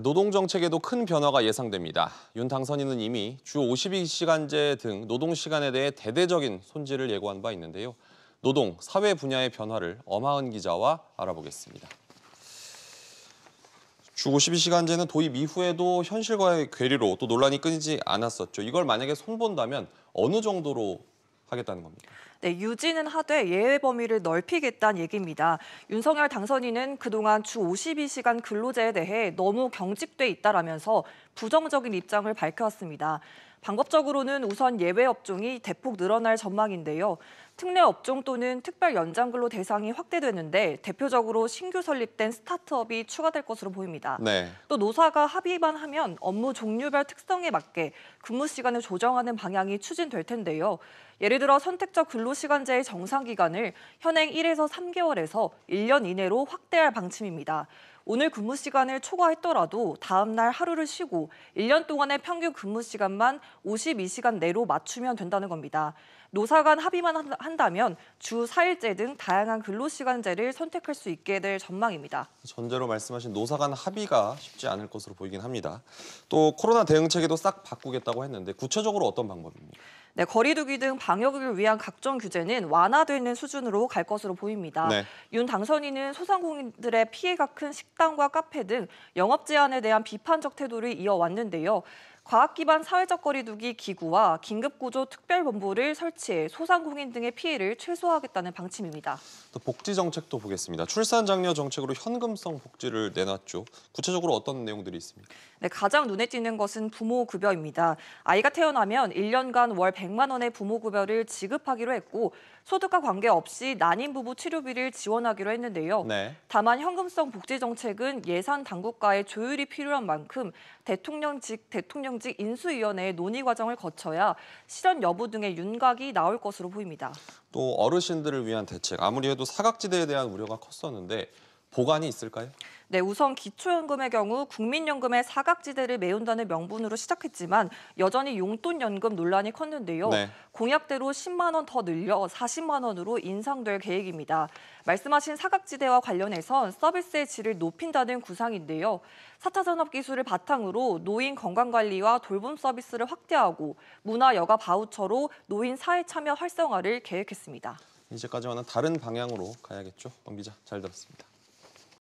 노동 정책에도 큰 변화가 예상됩니다. 윤 당선인은 이미 주 52시간제 등 노동 시간에 대해 대대적인 손질을 예고한 바 있는데요. 노동, 사회 분야의 변화를 엄하은 기자와 알아보겠습니다. 주 52시간제는 도입 이후에도 현실과의 괴리로 또 논란이 끊이지 않았었죠. 이걸 만약에 손본다면 어느 정도로 하겠다는 겁니다. 네, 유지는 하되 예외 범위를 넓히겠다는 얘기입니다. 윤석열 당선인은 그동안 주 52시간 근로제에 대해 너무 경직돼 있다라면서 부정적인 입장을 밝혀왔습니다. 방법적으로는 우선 예외 업종이 대폭 늘어날 전망인데요. 특례 업종 또는 특별 연장근로 대상이 확대되는데 대표적으로 신규 설립된 스타트업이 추가될 것으로 보입니다. 네. 또 노사가 합의만 하면 업무 종류별 특성에 맞게 근무 시간을 조정하는 방향이 추진될 텐데요. 예를 들어 선택적 근로시간제의 정상 기간을 현행 1에서 3개월에서 1년 이내로 확대할 방침입니다. 오늘 근무 시간을 초과했더라도 다음 날 하루를 쉬고 1년 동안의 평균 근무 시간만 52시간 내로 맞추면 된다는 겁니다. 노사 간 합의만 한다면 주 4일제 등 다양한 근로시간제를 선택할 수 있게 될 전망입니다. 전제로 말씀하신 노사 간 합의가 쉽지 않을 것으로 보이긴 합니다. 또 코로나 대응체계도싹 바꾸겠다고 했는데 구체적으로 어떤 방법입니까? 네, 거리두기 등 방역을 위한 각종 규제는 완화되는 수준으로 갈 것으로 보입니다. 네. 윤 당선인은 소상공인들의 피해가 큰 식당과 카페 등 영업 제한에 대한 비판적 태도를 이어왔는데요. 과학 기반 사회적 거리두기 기구와 긴급구조 특별본부를 설치해 소상공인 등의 피해를 최소화하겠다는 방침입니다. 또 복지 정책도 보겠습니다. 출산 장려 정책으로 현금성 복지를 내놨죠. 구체적으로 어떤 내용들이 있습니까? 네, 가장 눈에 띄는 것은 부모 급여입니다. 아이가 태어나면 1년간 월 100만 원의 부모 급여를 지급하기로 했고 소득과 관계없이 난임 부부 치료비를 지원하기로 했는데요. 네. 다만 현금성 복지 정책은 예산 당국과의 조율이 필요한 만큼 대통령 직 대통령 대통령직 인수위원회의 논의 과정을 거쳐야 실현 여부 등의 윤곽이 나올 것으로 보입니다. 또 어르신들을 위한 대책, 아무리 해도 사각지대에 대한 우려가 컸었는데 보관이 있을까요? 네, 우선 기초연금의 경우 국민연금의 사각지대를 메운다는 명분으로 시작했지만 여전히 용돈연금 논란이 컸는데요. 네. 공약대로 10만 원 더 늘려 40만 원으로 인상될 계획입니다. 말씀하신 사각지대와 관련해선 서비스의 질을 높인다는 구상인데요. 4차 산업기술을 바탕으로 노인 건강관리와 돌봄 서비스를 확대하고 문화여가 바우처로 노인 사회 참여 활성화를 계획했습니다. 이제까지와는 다른 방향으로 가야겠죠. 권 기자, 잘 들었습니다.